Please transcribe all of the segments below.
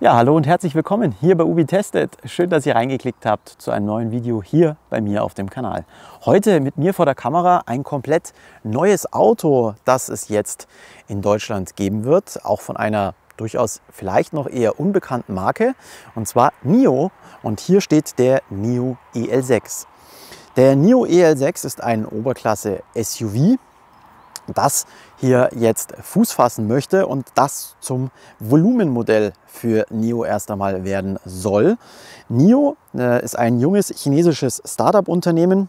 Ja, hallo und herzlich willkommen hier bei Ubi Tested. Schön, dass ihr reingeklickt habt zu einem neuen Video hier bei mir auf dem Kanal. Heute mit mir vor der Kamera ein komplett neues Auto, das es jetzt in Deutschland geben wird, auch von einer durchaus vielleicht noch eher unbekannten Marke, und zwar NIO. Und hier steht der NIO EL6. Der NIO EL6 ist ein Oberklasse SUV das hier jetzt Fuß fassen möchte und das zum Volumenmodell für NIO erst einmal werden soll. NIO äh, ist ein junges chinesisches Startup-Unternehmen,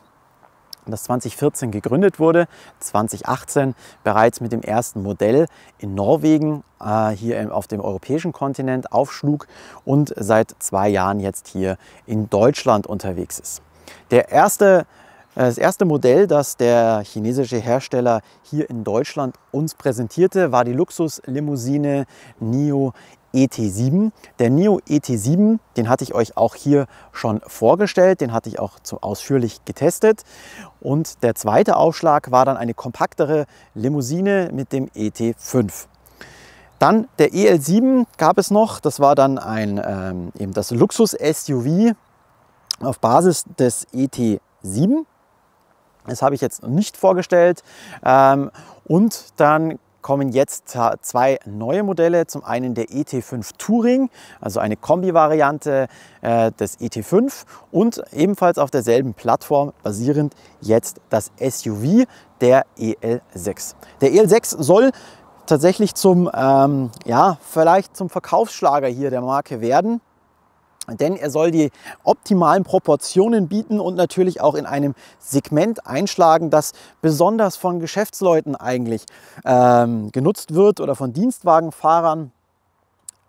das 2014 gegründet wurde, 2018 bereits mit dem ersten Modell in Norwegen äh, hier auf dem europäischen Kontinent aufschlug und seit zwei Jahren jetzt hier in Deutschland unterwegs ist. Der erste äh, das erste Modell, das der chinesische Hersteller hier in Deutschland uns präsentierte, war die Luxuslimousine NIO ET7. Der NIO ET7, den hatte ich euch auch hier schon vorgestellt, den hatte ich auch zu ausführlich getestet. Und der zweite Aufschlag war dann eine kompaktere Limousine mit dem ET5. Dann der EL7 gab es noch, das war dann ein, ähm, eben das Luxus-SUV auf Basis des ET7. Das habe ich jetzt nicht vorgestellt. Ähm, und dann kommen jetzt zwei neue Modelle. Zum einen der ET5 Touring, also eine Kombi-Variante äh, des ET5 und ebenfalls auf derselben Plattform basierend jetzt das SUV, der EL6. Der EL6 soll tatsächlich zum, ähm, ja, vielleicht zum Verkaufsschlager hier der Marke werden denn er soll die optimalen Proportionen bieten und natürlich auch in einem Segment einschlagen, das besonders von Geschäftsleuten eigentlich ähm, genutzt wird oder von Dienstwagenfahrern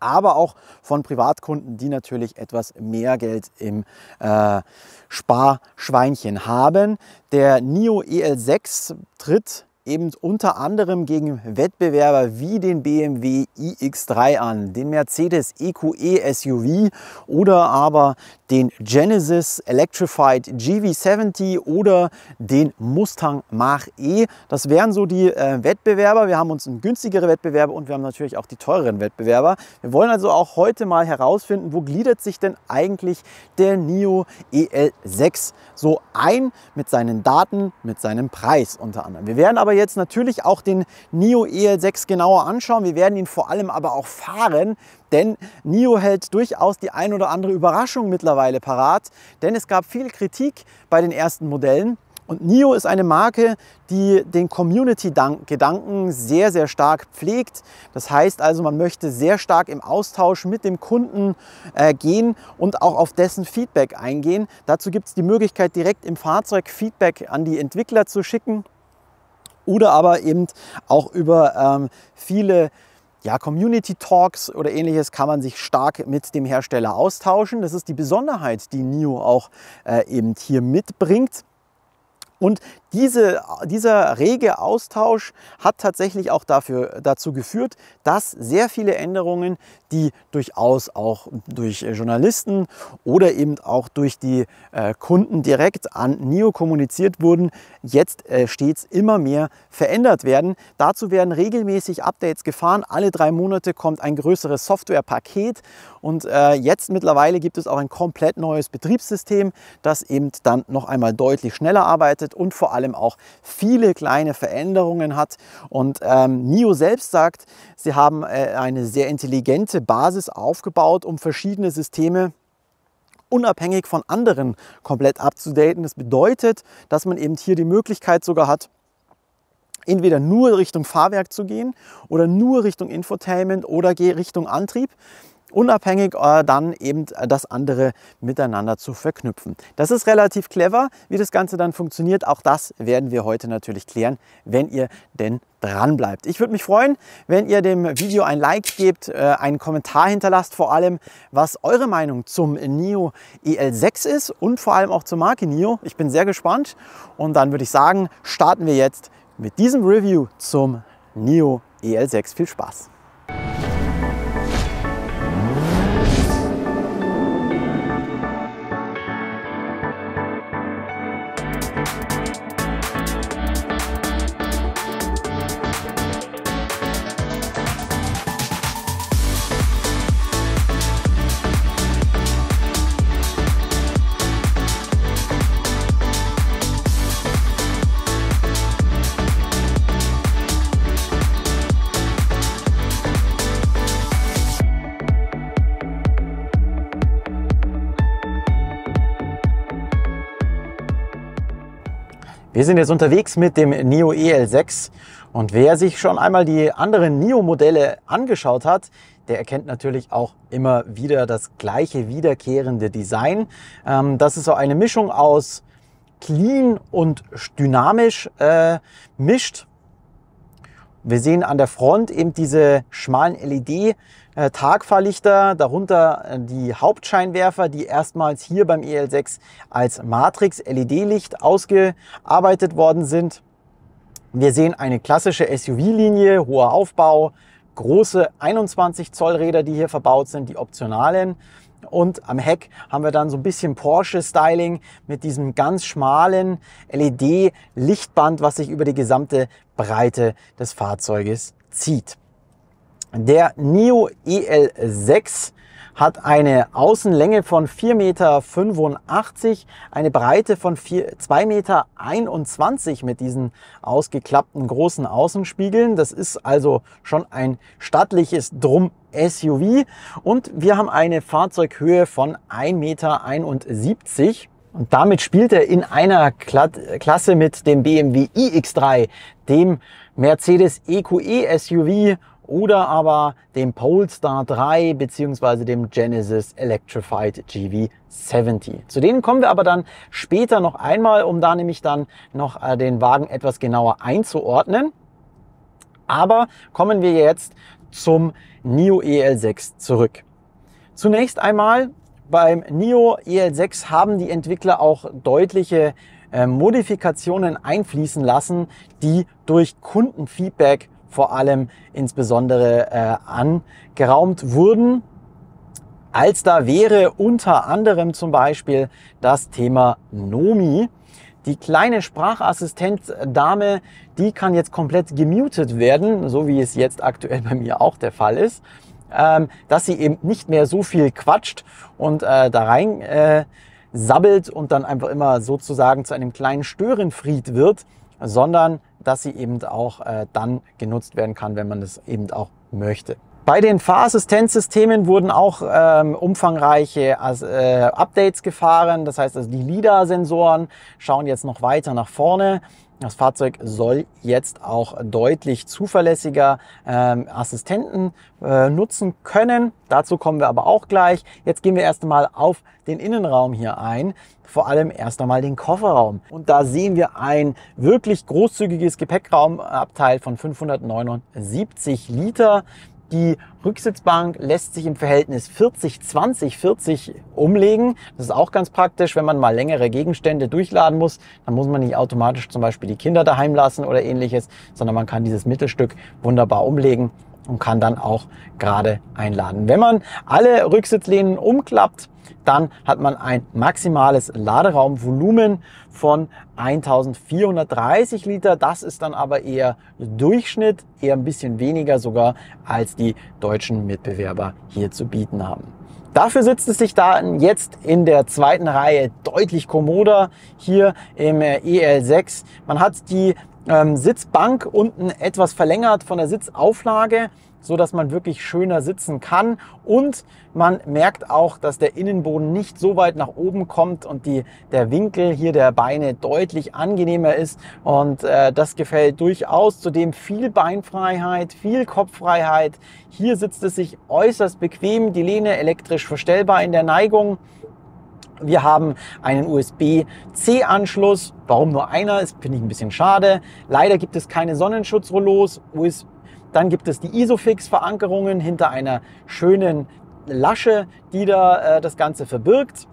aber auch von Privatkunden, die natürlich etwas mehr Geld im äh, Sparschweinchen haben. Der NIO EL6 tritt eben unter anderem gegen Wettbewerber wie den BMW iX3 an, den Mercedes EQE SUV oder aber den Genesis Electrified GV70 oder den Mustang Mach-E. Das wären so die äh, Wettbewerber. Wir haben uns einen günstigere Wettbewerber und wir haben natürlich auch die teureren Wettbewerber. Wir wollen also auch heute mal herausfinden, wo gliedert sich denn eigentlich der NIO EL6 so ein mit seinen Daten, mit seinem Preis unter anderem. Wir werden aber aber jetzt natürlich auch den NIO EL6 genauer anschauen. Wir werden ihn vor allem aber auch fahren, denn NIO hält durchaus die ein oder andere Überraschung mittlerweile parat, denn es gab viel Kritik bei den ersten Modellen. Und NIO ist eine Marke, die den Community-Gedanken sehr, sehr stark pflegt. Das heißt also, man möchte sehr stark im Austausch mit dem Kunden äh, gehen und auch auf dessen Feedback eingehen. Dazu gibt es die Möglichkeit, direkt im Fahrzeug Feedback an die Entwickler zu schicken oder aber eben auch über ähm, viele ja, Community Talks oder ähnliches kann man sich stark mit dem Hersteller austauschen. Das ist die Besonderheit, die NIO auch äh, eben hier mitbringt. Und diese, dieser rege Austausch hat tatsächlich auch dafür, dazu geführt, dass sehr viele Änderungen die durchaus auch durch äh, Journalisten oder eben auch durch die äh, Kunden direkt an NIO kommuniziert wurden, jetzt äh, stets immer mehr verändert werden. Dazu werden regelmäßig Updates gefahren. Alle drei Monate kommt ein größeres Softwarepaket und jetzt mittlerweile gibt es auch ein komplett neues Betriebssystem, das eben dann noch einmal deutlich schneller arbeitet und vor allem auch viele kleine Veränderungen hat. Und ähm, NIO selbst sagt, sie haben äh, eine sehr intelligente breite Basis aufgebaut, um verschiedene Systeme unabhängig von anderen komplett abzudaten. Das bedeutet, dass man eben hier die Möglichkeit sogar hat, entweder nur Richtung Fahrwerk zu gehen oder nur Richtung Infotainment oder Richtung Antrieb, unabhängig äh, dann eben das andere miteinander zu verknüpfen. Das ist relativ clever, wie das Ganze dann funktioniert. Auch das werden wir heute natürlich klären, wenn ihr denn dran bleibt. Ich würde mich freuen, wenn ihr dem Video ein Like gebt, äh, einen Kommentar hinterlasst, vor allem was eure Meinung zum NIO EL6 ist und vor allem auch zur Marke NIO. Ich bin sehr gespannt und dann würde ich sagen, starten wir jetzt mit diesem Review zum NIO EL6. Viel Spaß! Wir sind jetzt unterwegs mit dem NIO EL6 und wer sich schon einmal die anderen NIO-Modelle angeschaut hat, der erkennt natürlich auch immer wieder das gleiche wiederkehrende Design. Ähm, das ist so eine Mischung aus clean und dynamisch äh, mischt. Wir sehen an der Front eben diese schmalen LED-Lichter, äh, Tagfahrlichter, darunter äh, die Hauptscheinwerfer, die erstmals hier beim EL6 als Matrix-LED-Licht ausgearbeitet worden sind. Wir sehen eine klassische SUV-Linie, hoher Aufbau, große 21 Zoll Räder, die hier verbaut sind, die optionalen. Und am Heck haben wir dann so ein bisschen Porsche-Styling mit diesem ganz schmalen LED-Lichtband, was sich über die gesamte Breite des Fahrzeuges zieht. Der NIO EL6 hat eine Außenlänge von 4,85 Meter, eine Breite von 2,21 Meter mit diesen ausgeklappten großen Außenspiegeln. Das ist also schon ein stattliches Drum SUV und wir haben eine Fahrzeughöhe von 1,71 Meter. Und damit spielt er in einer Klasse mit dem BMW iX3, dem Mercedes EQE SUV oder aber dem Polestar 3 bzw. dem Genesis Electrified GV70. Zu denen kommen wir aber dann später noch einmal, um da nämlich dann noch äh, den Wagen etwas genauer einzuordnen. Aber kommen wir jetzt zum NIO EL6 zurück. Zunächst einmal beim NIO EL6 haben die Entwickler auch deutliche äh, Modifikationen einfließen lassen, die durch Kundenfeedback vor allem insbesondere äh, angeraumt wurden. Als da wäre unter anderem zum Beispiel das Thema Nomi. Die kleine Sprachassistent-Dame, die kann jetzt komplett gemutet werden, so wie es jetzt aktuell bei mir auch der Fall ist, ähm, dass sie eben nicht mehr so viel quatscht und äh, da rein äh, sabbelt und dann einfach immer sozusagen zu einem kleinen Störenfried wird, sondern dass sie eben auch äh, dann genutzt werden kann, wenn man das eben auch möchte. Bei den Fahrassistenzsystemen wurden auch ähm, umfangreiche äh, Updates gefahren. Das heißt, also die LIDAR-Sensoren schauen jetzt noch weiter nach vorne. Das Fahrzeug soll jetzt auch deutlich zuverlässiger ähm, Assistenten äh, nutzen können. Dazu kommen wir aber auch gleich. Jetzt gehen wir erst einmal auf den Innenraum hier ein. Vor allem erst einmal den Kofferraum. Und da sehen wir ein wirklich großzügiges Gepäckraumabteil von 579 Liter. Die Rücksitzbank lässt sich im Verhältnis 40-20-40 umlegen. Das ist auch ganz praktisch, wenn man mal längere Gegenstände durchladen muss. Dann muss man nicht automatisch zum Beispiel die Kinder daheim lassen oder ähnliches, sondern man kann dieses Mittelstück wunderbar umlegen und kann dann auch gerade einladen. Wenn man alle Rücksitzlehnen umklappt, dann hat man ein maximales Laderaumvolumen von 1430 Liter. Das ist dann aber eher Durchschnitt, eher ein bisschen weniger sogar, als die deutschen Mitbewerber hier zu bieten haben. Dafür sitzt es sich da jetzt in der zweiten Reihe deutlich kommoder hier im äh, EL6. Man hat die ähm, Sitzbank unten etwas verlängert von der Sitzauflage, so dass man wirklich schöner sitzen kann und man merkt auch, dass der Innenboden nicht so weit nach oben kommt und die, der Winkel hier der Beine deutlich angenehmer ist und äh, das gefällt durchaus. Zudem viel Beinfreiheit, viel Kopffreiheit. Hier sitzt es sich äußerst bequem, die Lehne elektrisch verstellbar in der Neigung. Wir haben einen USB-C-Anschluss. Warum nur einer? Das finde ich ein bisschen schade. Leider gibt es keine Sonnenschutzrollos. Dann gibt es die Isofix-Verankerungen hinter einer schönen Lasche, die da äh, das Ganze verbirgt.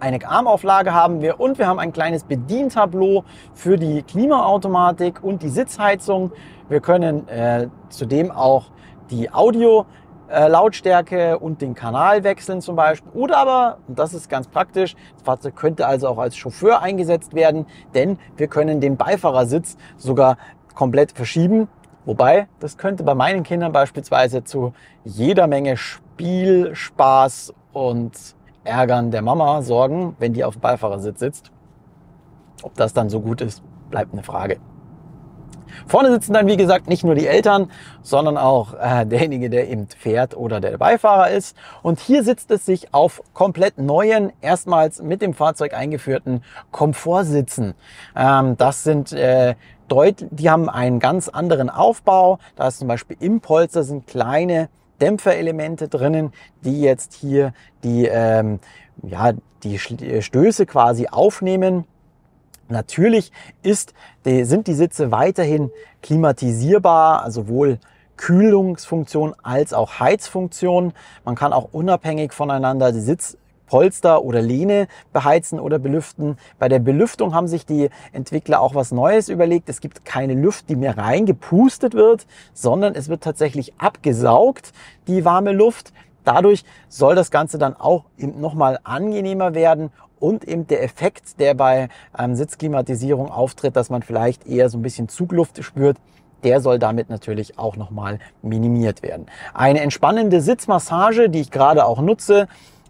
Eine Armauflage haben wir und wir haben ein kleines Bedientableau für die Klimaautomatik und die Sitzheizung. Wir können äh, zudem auch die Audio äh, Lautstärke und den Kanal wechseln zum Beispiel. Oder aber, und das ist ganz praktisch, das Fahrzeug könnte also auch als Chauffeur eingesetzt werden, denn wir können den Beifahrersitz sogar komplett verschieben. Wobei, das könnte bei meinen Kindern beispielsweise zu jeder Menge Spiel, Spaß und Ärgern der Mama sorgen, wenn die auf dem Beifahrersitz sitzt. Ob das dann so gut ist, bleibt eine Frage. Vorne sitzen dann, wie gesagt, nicht nur die Eltern, sondern auch äh, derjenige, der eben fährt oder der Beifahrer ist. Und hier sitzt es sich auf komplett neuen, erstmals mit dem Fahrzeug eingeführten Komfortsitzen. Ähm, das sind äh, deutlich, die haben einen ganz anderen Aufbau. Da ist zum Beispiel im Polster sind kleine Dämpferelemente drinnen, die jetzt hier die, ähm, ja, die äh, Stöße quasi aufnehmen Natürlich ist, sind die Sitze weiterhin klimatisierbar, also sowohl Kühlungsfunktion als auch Heizfunktion. Man kann auch unabhängig voneinander die Sitzpolster oder Lehne beheizen oder belüften. Bei der Belüftung haben sich die Entwickler auch was Neues überlegt. Es gibt keine Luft, die mehr reingepustet wird, sondern es wird tatsächlich abgesaugt, die warme Luft. Dadurch soll das Ganze dann auch nochmal angenehmer werden und eben der Effekt, der bei ähm, Sitzklimatisierung auftritt, dass man vielleicht eher so ein bisschen Zugluft spürt, der soll damit natürlich auch nochmal minimiert werden. Eine entspannende Sitzmassage, die ich gerade auch nutze,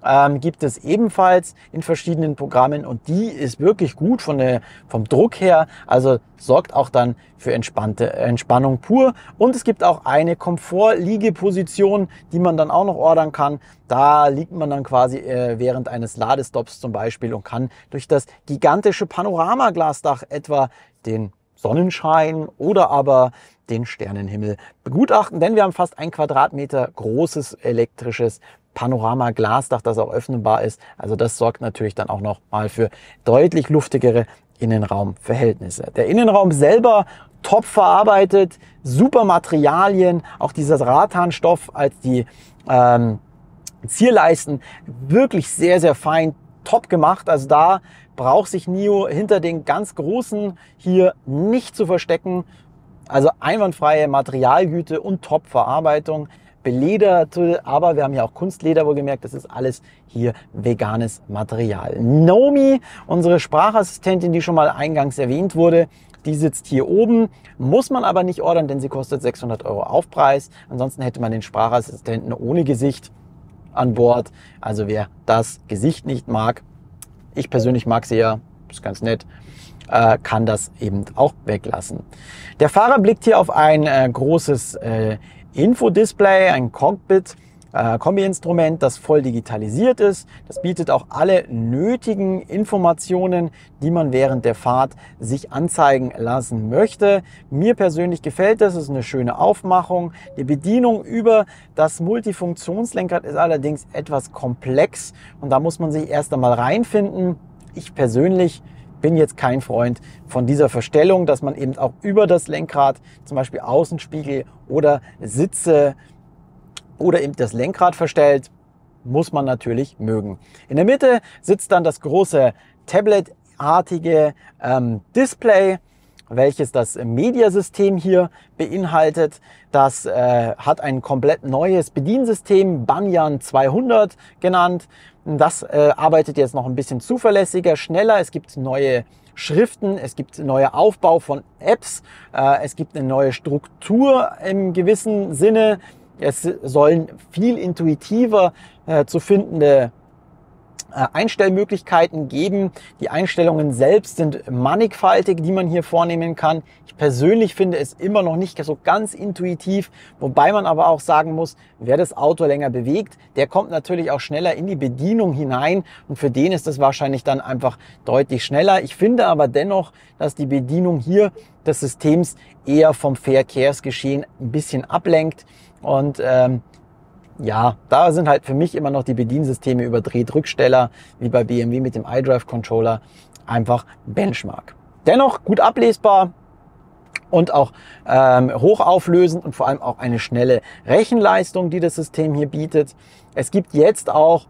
ähm, gibt es ebenfalls in verschiedenen Programmen und die ist wirklich gut von der, vom Druck her. Also sorgt auch dann für entspannte Entspannung pur. Und es gibt auch eine Komfortliegeposition, die man dann auch noch ordern kann. Da liegt man dann quasi äh, während eines Ladestops zum Beispiel und kann durch das gigantische Panoramaglasdach etwa den Sonnenschein oder aber den Sternenhimmel begutachten, denn wir haben fast ein Quadratmeter großes elektrisches Panorama-Glasdach, das auch öffnenbar ist. Also das sorgt natürlich dann auch nochmal für deutlich luftigere Innenraumverhältnisse. Der Innenraum selber top verarbeitet, super Materialien, auch dieser Rathanstoff als die ähm, Zierleisten, wirklich sehr, sehr fein, top gemacht. Also da braucht sich NIO hinter den ganz großen hier nicht zu verstecken. Also einwandfreie Materialgüte und Top-Verarbeitung belederte, aber wir haben ja auch Kunstleder wohlgemerkt, das ist alles hier veganes Material. Nomi, unsere Sprachassistentin, die schon mal eingangs erwähnt wurde, die sitzt hier oben, muss man aber nicht ordern, denn sie kostet 600 Euro Aufpreis. Ansonsten hätte man den Sprachassistenten ohne Gesicht an Bord. Also wer das Gesicht nicht mag, ich persönlich mag sie ja, ist ganz nett, äh, kann das eben auch weglassen. Der Fahrer blickt hier auf ein äh, großes äh, Infodisplay, ein Cockpit, äh, Kombi-Instrument, das voll digitalisiert ist. Das bietet auch alle nötigen Informationen, die man während der Fahrt sich anzeigen lassen möchte. Mir persönlich gefällt das, es ist eine schöne Aufmachung. Die Bedienung über das Multifunktionslenkrad ist allerdings etwas komplex und da muss man sich erst einmal reinfinden. Ich persönlich bin jetzt kein Freund von dieser Verstellung, dass man eben auch über das Lenkrad, zum Beispiel Außenspiegel oder Sitze oder eben das Lenkrad verstellt, muss man natürlich mögen. In der Mitte sitzt dann das große Tablet-artige ähm, Display welches das Mediasystem hier beinhaltet. Das äh, hat ein komplett neues Bediensystem, Banyan 200 genannt. Das äh, arbeitet jetzt noch ein bisschen zuverlässiger, schneller. Es gibt neue Schriften, es gibt neue Aufbau von Apps, äh, es gibt eine neue Struktur im gewissen Sinne. Es sollen viel intuitiver äh, zu findende äh, Einstellmöglichkeiten geben. Die Einstellungen selbst sind mannigfaltig, die man hier vornehmen kann. Ich persönlich finde es immer noch nicht so ganz intuitiv, wobei man aber auch sagen muss, wer das Auto länger bewegt, der kommt natürlich auch schneller in die Bedienung hinein und für den ist das wahrscheinlich dann einfach deutlich schneller. Ich finde aber dennoch, dass die Bedienung hier des Systems eher vom Verkehrsgeschehen ein bisschen ablenkt und ähm, ja, da sind halt für mich immer noch die Bediensysteme über Drehdrücksteller, wie bei BMW mit dem iDrive Controller, einfach Benchmark. Dennoch gut ablesbar und auch ähm, hochauflösend und vor allem auch eine schnelle Rechenleistung, die das System hier bietet. Es gibt jetzt auch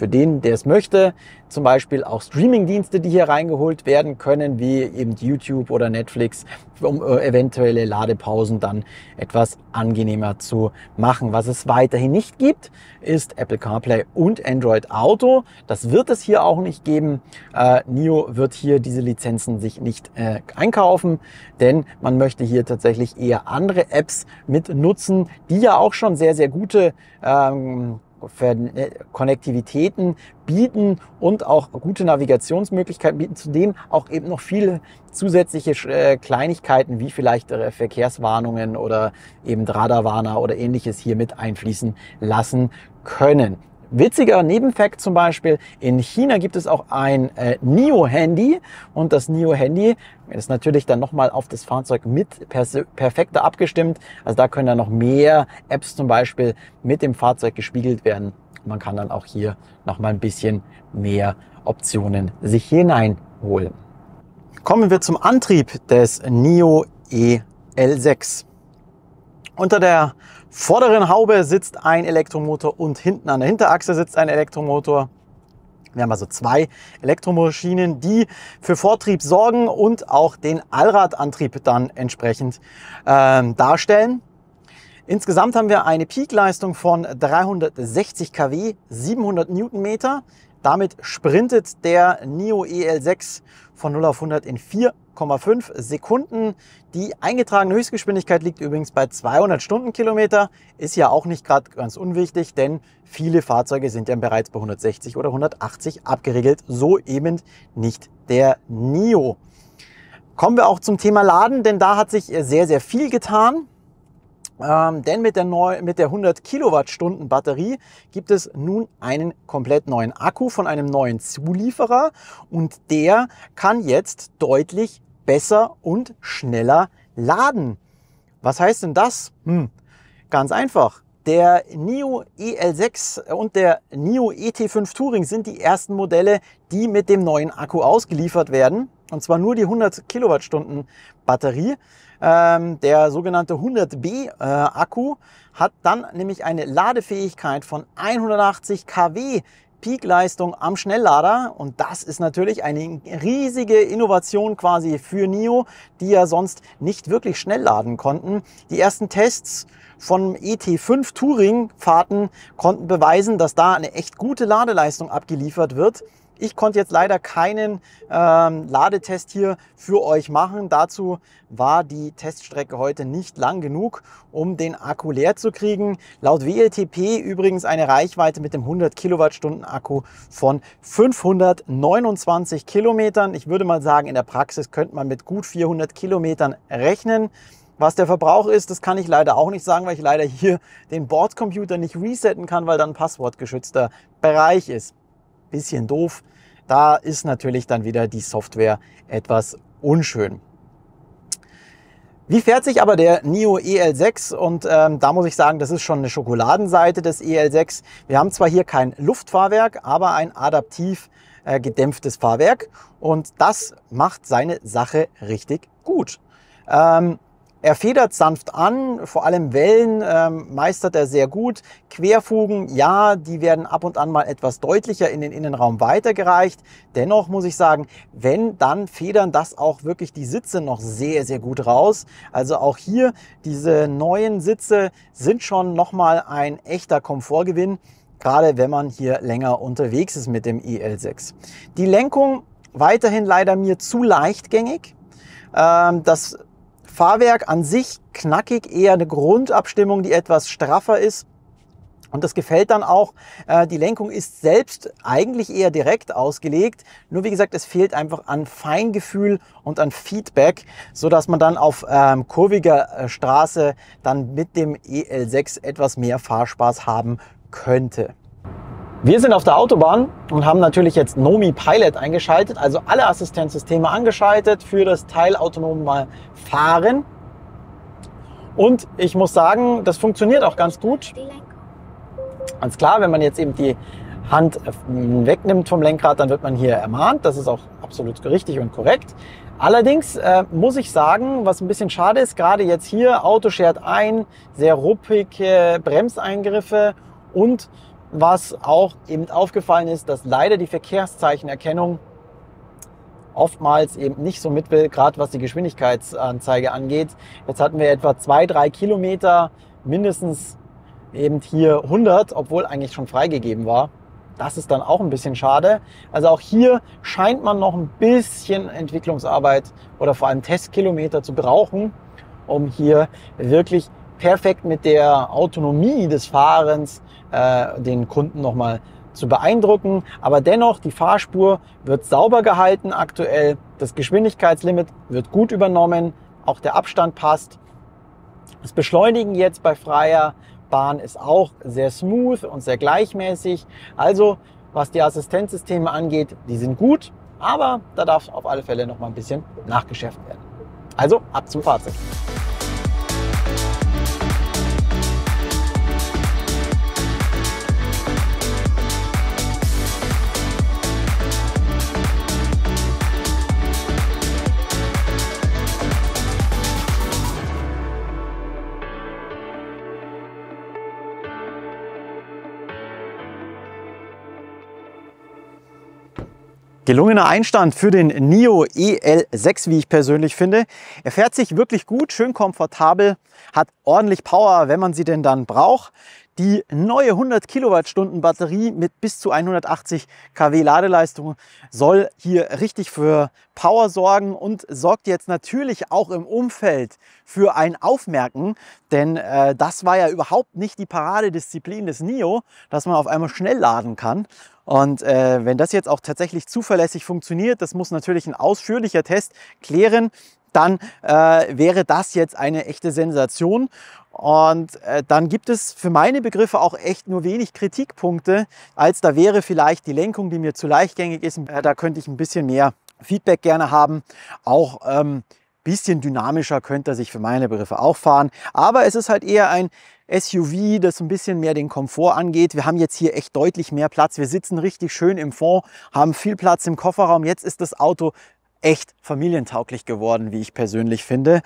für den, der es möchte. Zum Beispiel auch Streaming-Dienste, die hier reingeholt werden können, wie eben YouTube oder Netflix, um äh, eventuelle Ladepausen dann etwas angenehmer zu machen. Was es weiterhin nicht gibt, ist Apple CarPlay und Android Auto. Das wird es hier auch nicht geben. Äh, NIO wird hier diese Lizenzen sich nicht äh, einkaufen, denn man möchte hier tatsächlich eher andere Apps mit nutzen, die ja auch schon sehr, sehr gute ähm, äh, Konnektivitäten bieten und auch gute Navigationsmöglichkeiten bieten. Zudem auch eben noch viele zusätzliche äh, Kleinigkeiten wie vielleicht äh, Verkehrswarnungen oder eben Radarwarner oder ähnliches hier mit einfließen lassen können. Witziger Nebenfakt zum Beispiel, in China gibt es auch ein äh, NIO-Handy und das NIO-Handy ist natürlich dann nochmal auf das Fahrzeug mit perfekter abgestimmt. Also da können dann noch mehr Apps zum Beispiel mit dem Fahrzeug gespiegelt werden. Man kann dann auch hier nochmal ein bisschen mehr Optionen sich hineinholen. Kommen wir zum Antrieb des NIO el 6 Unter der vorderen Haube sitzt ein Elektromotor und hinten an der Hinterachse sitzt ein Elektromotor. Wir haben also zwei Elektromaschinen, die für Vortrieb sorgen und auch den Allradantrieb dann entsprechend ähm, darstellen. Insgesamt haben wir eine Peakleistung von 360 kW, 700 Newtonmeter. Damit sprintet der NIO EL6 von 0 auf 100 in 4 8,5 Sekunden. Die eingetragene Höchstgeschwindigkeit liegt übrigens bei 200 Stundenkilometer. Ist ja auch nicht gerade ganz unwichtig, denn viele Fahrzeuge sind ja bereits bei 160 oder 180 abgeregelt. So eben nicht der NIO. Kommen wir auch zum Thema Laden, denn da hat sich sehr, sehr viel getan. Ähm, denn mit der, neu, mit der 100 Kilowattstunden Batterie gibt es nun einen komplett neuen Akku von einem neuen Zulieferer und der kann jetzt deutlich besser und schneller laden. Was heißt denn das? Hm, ganz einfach. Der NIO EL6 und der NIO ET5 Touring sind die ersten Modelle, die mit dem neuen Akku ausgeliefert werden. Und zwar nur die 100 Kilowattstunden Batterie. Ähm, der sogenannte 100B äh, Akku hat dann nämlich eine Ladefähigkeit von 180 kW Peakleistung am Schnelllader und das ist natürlich eine riesige Innovation quasi für NIO, die ja sonst nicht wirklich schnell laden konnten. Die ersten Tests von ET5 Touring Fahrten konnten beweisen, dass da eine echt gute Ladeleistung abgeliefert wird. Ich konnte jetzt leider keinen ähm, Ladetest hier für euch machen. Dazu war die Teststrecke heute nicht lang genug, um den Akku leer zu kriegen. Laut WLTP übrigens eine Reichweite mit dem 100 Kilowattstunden Akku von 529 Kilometern. Ich würde mal sagen, in der Praxis könnte man mit gut 400 Kilometern rechnen. Was der Verbrauch ist, das kann ich leider auch nicht sagen, weil ich leider hier den Bordcomputer nicht resetten kann, weil dann passwortgeschützter Bereich ist bisschen doof. Da ist natürlich dann wieder die Software etwas unschön. Wie fährt sich aber der NIO EL6? Und ähm, da muss ich sagen, das ist schon eine Schokoladenseite des EL6. Wir haben zwar hier kein Luftfahrwerk, aber ein adaptiv äh, gedämpftes Fahrwerk. Und das macht seine Sache richtig gut. Ähm, er federt sanft an, vor allem Wellen ähm, meistert er sehr gut. Querfugen, ja, die werden ab und an mal etwas deutlicher in den Innenraum weitergereicht. Dennoch muss ich sagen, wenn, dann federn das auch wirklich die Sitze noch sehr, sehr gut raus. Also auch hier, diese neuen Sitze sind schon nochmal ein echter Komfortgewinn, gerade wenn man hier länger unterwegs ist mit dem el 6 Die Lenkung weiterhin leider mir zu leichtgängig. Ähm, das Fahrwerk an sich knackig, eher eine Grundabstimmung, die etwas straffer ist. Und das gefällt dann auch. Äh, die Lenkung ist selbst eigentlich eher direkt ausgelegt. Nur wie gesagt, es fehlt einfach an Feingefühl und an Feedback, so dass man dann auf ähm, kurviger äh, Straße dann mit dem EL6 etwas mehr Fahrspaß haben könnte. Wir sind auf der Autobahn und haben natürlich jetzt Nomi Pilot eingeschaltet, also alle Assistenzsysteme angeschaltet für das teilautonome Fahren. Und ich muss sagen, das funktioniert auch ganz gut. Ganz klar, wenn man jetzt eben die Hand äh, wegnimmt vom Lenkrad, dann wird man hier ermahnt. Das ist auch absolut richtig und korrekt. Allerdings äh, muss ich sagen, was ein bisschen schade ist, gerade jetzt hier, Auto schert ein, sehr ruppige Bremseingriffe und was auch eben aufgefallen ist, dass leider die Verkehrszeichenerkennung oftmals eben nicht so mit will, gerade was die Geschwindigkeitsanzeige angeht. Jetzt hatten wir etwa zwei, drei Kilometer mindestens eben hier 100, obwohl eigentlich schon freigegeben war. Das ist dann auch ein bisschen schade. Also auch hier scheint man noch ein bisschen Entwicklungsarbeit oder vor allem Testkilometer zu brauchen, um hier wirklich perfekt mit der Autonomie des Fahrens äh, den Kunden nochmal zu beeindrucken. Aber dennoch, die Fahrspur wird sauber gehalten aktuell. Das Geschwindigkeitslimit wird gut übernommen. Auch der Abstand passt. Das Beschleunigen jetzt bei freier Bahn ist auch sehr smooth und sehr gleichmäßig. Also, was die Assistenzsysteme angeht, die sind gut. Aber da darf auf alle Fälle noch mal ein bisschen nachgeschärft werden. Also ab zum Fahrzeug. Gelungener Einstand für den NIO EL6, wie ich persönlich finde. Er fährt sich wirklich gut, schön komfortabel, hat ordentlich Power, wenn man sie denn dann braucht. Die neue 100 Kilowattstunden Batterie mit bis zu 180 kW Ladeleistung soll hier richtig für Power sorgen und sorgt jetzt natürlich auch im Umfeld für ein Aufmerken, denn äh, das war ja überhaupt nicht die Paradedisziplin des NIO, dass man auf einmal schnell laden kann. Und äh, wenn das jetzt auch tatsächlich zuverlässig funktioniert, das muss natürlich ein ausführlicher Test klären, dann äh, wäre das jetzt eine echte Sensation. Und äh, dann gibt es für meine Begriffe auch echt nur wenig Kritikpunkte, als da wäre vielleicht die Lenkung, die mir zu leichtgängig ist, äh, da könnte ich ein bisschen mehr Feedback gerne haben. Auch ähm, bisschen dynamischer könnte er sich für meine Begriffe auch fahren. Aber es ist halt eher ein SUV, das ein bisschen mehr den Komfort angeht. Wir haben jetzt hier echt deutlich mehr Platz. Wir sitzen richtig schön im Fond, haben viel Platz im Kofferraum. Jetzt ist das Auto echt familientauglich geworden, wie ich persönlich finde.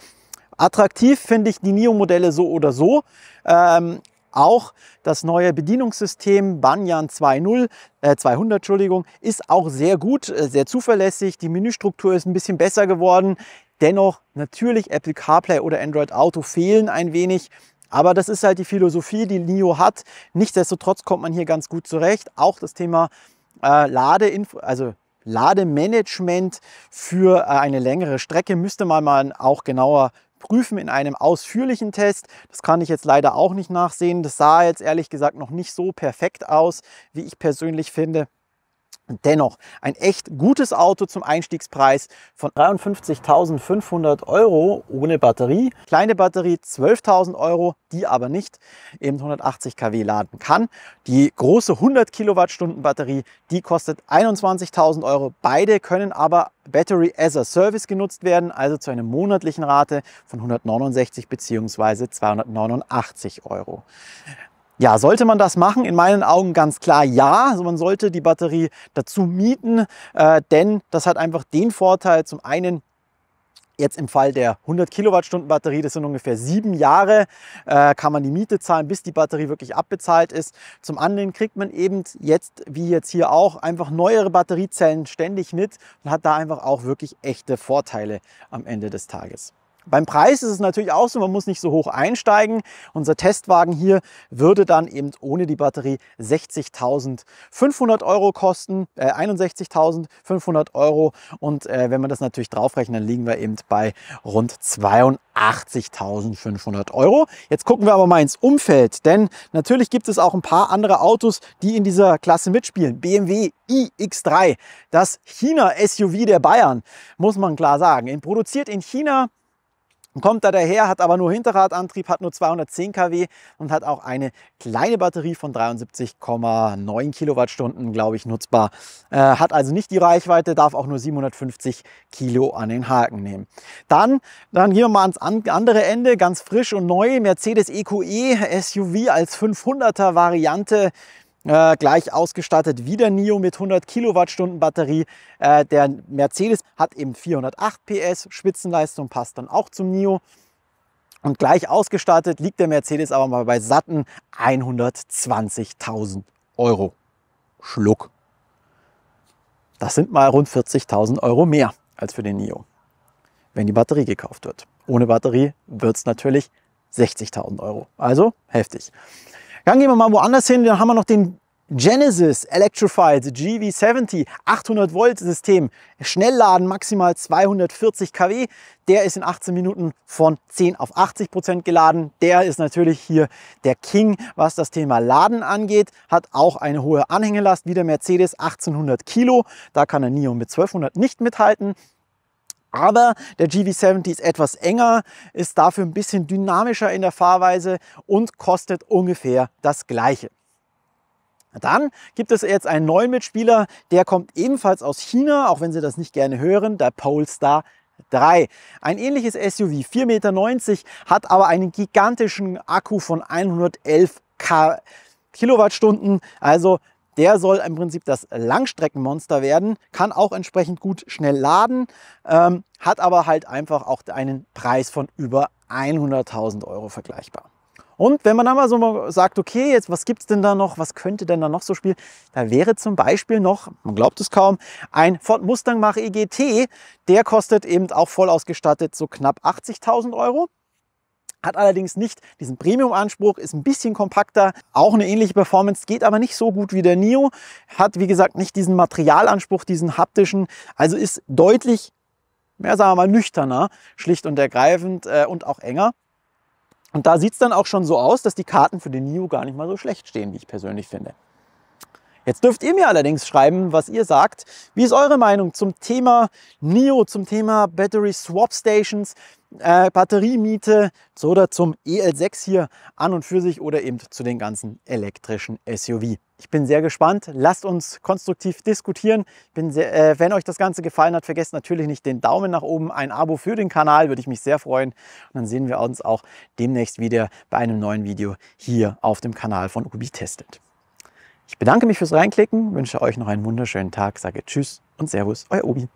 Attraktiv finde ich die NIO-Modelle so oder so. Ähm, auch das neue Bedienungssystem Banyan 2.0, äh 200 Entschuldigung, ist auch sehr gut, äh, sehr zuverlässig. Die Menüstruktur ist ein bisschen besser geworden. Dennoch natürlich Apple CarPlay oder Android Auto fehlen ein wenig. Aber das ist halt die Philosophie, die NIO hat. Nichtsdestotrotz kommt man hier ganz gut zurecht. Auch das Thema äh, Ladeinfo, also Lademanagement für äh, eine längere Strecke müsste man mal auch genauer prüfen in einem ausführlichen Test. Das kann ich jetzt leider auch nicht nachsehen. Das sah jetzt ehrlich gesagt noch nicht so perfekt aus, wie ich persönlich finde. Dennoch ein echt gutes Auto zum Einstiegspreis von 53.500 Euro ohne Batterie. Kleine Batterie 12.000 Euro, die aber nicht eben 180 kW laden kann. Die große 100 Kilowattstunden Batterie, die kostet 21.000 Euro. Beide können aber Battery as a Service genutzt werden, also zu einer monatlichen Rate von 169 bzw. 289 Euro. Ja, sollte man das machen? In meinen Augen ganz klar ja. Also man sollte die Batterie dazu mieten, äh, denn das hat einfach den Vorteil, zum einen, Jetzt im Fall der 100 Kilowattstunden Batterie, das sind ungefähr sieben Jahre, äh, kann man die Miete zahlen, bis die Batterie wirklich abbezahlt ist. Zum anderen kriegt man eben jetzt, wie jetzt hier auch, einfach neuere Batteriezellen ständig mit und hat da einfach auch wirklich echte Vorteile am Ende des Tages. Beim Preis ist es natürlich auch so, man muss nicht so hoch einsteigen. Unser Testwagen hier würde dann eben ohne die Batterie 60.500 Euro kosten, äh 61.500 Euro. Und äh, wenn man das natürlich draufrechnet, dann liegen wir eben bei rund 82.500 Euro. Jetzt gucken wir aber mal ins Umfeld, denn natürlich gibt es auch ein paar andere Autos, die in dieser Klasse mitspielen. BMW iX3, das China-SUV der Bayern, muss man klar sagen. produziert in China und kommt da daher, hat aber nur Hinterradantrieb, hat nur 210 kW und hat auch eine kleine Batterie von 73,9 Kilowattstunden, glaube ich, nutzbar. Äh, hat also nicht die Reichweite, darf auch nur 750 Kilo an den Haken nehmen. Dann, dann gehen wir mal ans andere Ende, ganz frisch und neu, Mercedes EQE SUV als 500er Variante äh, gleich ausgestattet wie der NIO mit 100 Kilowattstunden Batterie. Äh, der Mercedes hat eben 408 PS, Spitzenleistung passt dann auch zum NIO. Und gleich ausgestattet liegt der Mercedes aber mal bei satten 120.000 Euro. Schluck. Das sind mal rund 40.000 Euro mehr als für den NIO, wenn die Batterie gekauft wird. Ohne Batterie wird es natürlich 60.000 Euro. Also heftig. Dann gehen wir mal woanders hin, dann haben wir noch den Genesis Electrified GV70 800 Volt System, Schnellladen maximal 240 kW. Der ist in 18 Minuten von 10 auf 80 Prozent geladen. Der ist natürlich hier der King, was das Thema Laden angeht. Hat auch eine hohe Anhängelast wie der Mercedes 1800 Kilo. Da kann der Nio mit 1200 nicht mithalten. Aber der GV70 ist etwas enger, ist dafür ein bisschen dynamischer in der Fahrweise und kostet ungefähr das gleiche. Dann gibt es jetzt einen neuen Mitspieler, der kommt ebenfalls aus China, auch wenn Sie das nicht gerne hören, der Polestar 3. Ein ähnliches SUV, 4,90 Meter, hat aber einen gigantischen Akku von 111 K Kilowattstunden, also der soll im Prinzip das Langstreckenmonster werden, kann auch entsprechend gut schnell laden, ähm, hat aber halt einfach auch einen Preis von über 100.000 Euro vergleichbar. Und wenn man dann mal so sagt, okay, jetzt was gibt es denn da noch, was könnte denn da noch so spielen, da wäre zum Beispiel noch, man glaubt es kaum, ein Ford Mustang Mach EGT, der kostet eben auch voll ausgestattet so knapp 80.000 Euro hat allerdings nicht diesen Premium-Anspruch, ist ein bisschen kompakter, auch eine ähnliche Performance, geht aber nicht so gut wie der NIO, hat wie gesagt nicht diesen Materialanspruch, diesen haptischen, also ist deutlich, mehr sagen wir mal, nüchterner, schlicht und ergreifend äh, und auch enger. Und da sieht es dann auch schon so aus, dass die Karten für den NIO gar nicht mal so schlecht stehen, wie ich persönlich finde. Jetzt dürft ihr mir allerdings schreiben, was ihr sagt. Wie ist eure Meinung zum Thema NIO, zum Thema Battery Swap Stations? äh, Batteriemiete oder zum EL6 hier an und für sich oder eben zu den ganzen elektrischen SUV. Ich bin sehr gespannt. Lasst uns konstruktiv diskutieren. Sehr, äh, wenn euch das Ganze gefallen hat, vergesst natürlich nicht den Daumen nach oben, ein Abo für den Kanal, würde ich mich sehr freuen. Und dann sehen wir uns auch demnächst wieder bei einem neuen Video hier auf dem Kanal von Ubi Testet. Ich bedanke mich fürs Reinklicken, wünsche euch noch einen wunderschönen Tag, sage Tschüss und Servus, euer Obi.